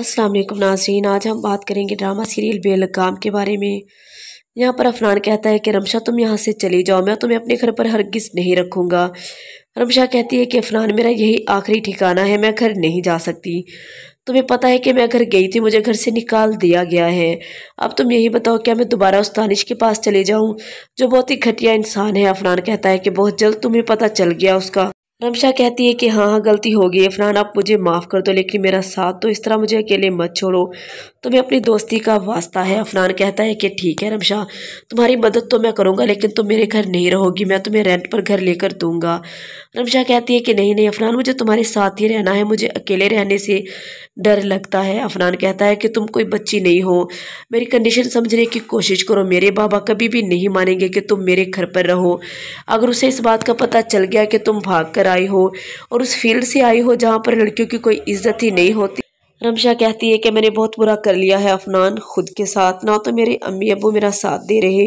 अस्सलाम वालेकुम नाजरीन आज हम बात करेंगे ड्रामा सीरियल बेलगाम के बारे में यहाँ पर अफनान कहता है कि रमशा तुम यहाँ से चली जाओ मैं तुम्हें अपने घर पर हरगिज नहीं रखूँगा रमशा कहती है कि अफनान मेरा यही आखिरी ठिकाना है मैं घर नहीं जा सकती तुम्हें पता है कि मैं घर गई थी मुझे घर से निकाल दिया गया है अब तुम यही बताओ क्या मैं दोबारा उस दानिश के पास चले जाऊँ जो बहुत ही घटिया इंसान है अफनान कहता है कि बहुत जल्द तुम्हें पता चल गया उसका रमशा कहती है कि हाँ हाँ गलती हो गई इफ़रान आप मुझे माफ़ कर दो लेकिन मेरा साथ तो इस तरह मुझे अकेले मत छोड़ो तुम्हें अपनी दोस्ती का वास्ता है अफनान कहता है कि ठीक है रमशा तुम्हारी मदद तो मैं करूँगा लेकिन तुम मेरे घर नहीं रहोगी मैं तुम्हें रेंट पर घर लेकर दूँगा रमशा कहती है कि नहीं नहीं अफनान मुझे तुम्हारे साथ ही रहना है मुझे अकेले रहने से डर लगता है अफनान कहता है कि तुम कोई बच्ची नहीं हो मेरी कंडीशन समझने की कोशिश करो मेरे बाबा कभी भी नहीं मानेंगे कि तुम मेरे घर पर रहो अगर उसे इस बात का पता चल गया कि तुम भाग कर आई हो और उस फील्ड से आई हो जहाँ पर लड़कियों की कोई इज्जत ही नहीं होती रमशा कहती है कि मैंने बहुत बुरा कर लिया है अफनान खुद के साथ ना तो मेरे अम्मी अबू मेरा साथ दे रहे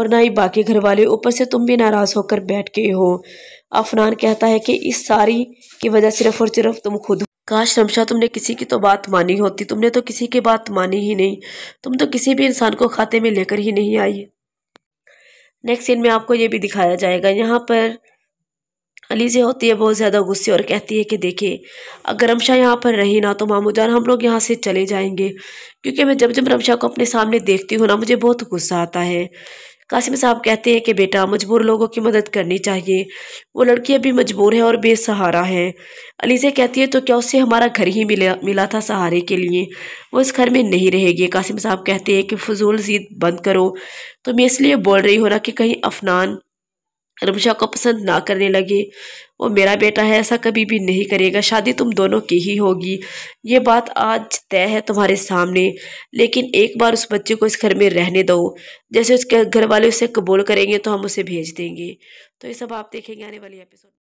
और ना ही बाकी घर वाले ऊपर से तुम भी नाराज़ होकर बैठ गए हो अफनान कहता है कि इस सारी की वजह सिर्फ और सिर्फ तुम खुद हो काश रमशा तुमने किसी की तो बात मानी होती तुमने तो किसी की बात मानी ही नहीं तुम तो किसी भी इंसान को खाते में लेकर ही नहीं आई नेक्स्ट सीन में आपको ये भी दिखाया जाएगा यहाँ पर अलीज़े होती है बहुत ज़्यादा गुस्से और कहती है कि देखिए अगर रमशा यहाँ पर रही ना तो मामू जान हम लोग यहाँ से चले जाएंगे क्योंकि मैं जब जब रमशा को अपने सामने देखती हूँ ना मुझे बहुत गुस्सा आता है कासिम साहब कहते हैं कि बेटा मजबूर लोगों की मदद करनी चाहिए वो लड़की अभी मजबूर है और बेसहारा है अलीज़े कहती है तो क्या उससे हमारा घर ही मिला मिला था सहारे के लिए वो इस घर में नहीं रहेगी कासिम साहब कहते हैं कि फजूल जीत बंद करो तो मैं इसलिए बोल रही हो ना कि कहीं अफनान रमशा को पसंद ना करने लगे वो मेरा बेटा है ऐसा कभी भी नहीं करेगा शादी तुम दोनों की ही होगी ये बात आज तय है तुम्हारे सामने लेकिन एक बार उस बच्चे को इस घर में रहने दो जैसे उसके घर वाले उसे कबूल करेंगे तो हम उसे भेज देंगे तो ये सब आप देखेंगे आने वाली एपिसोड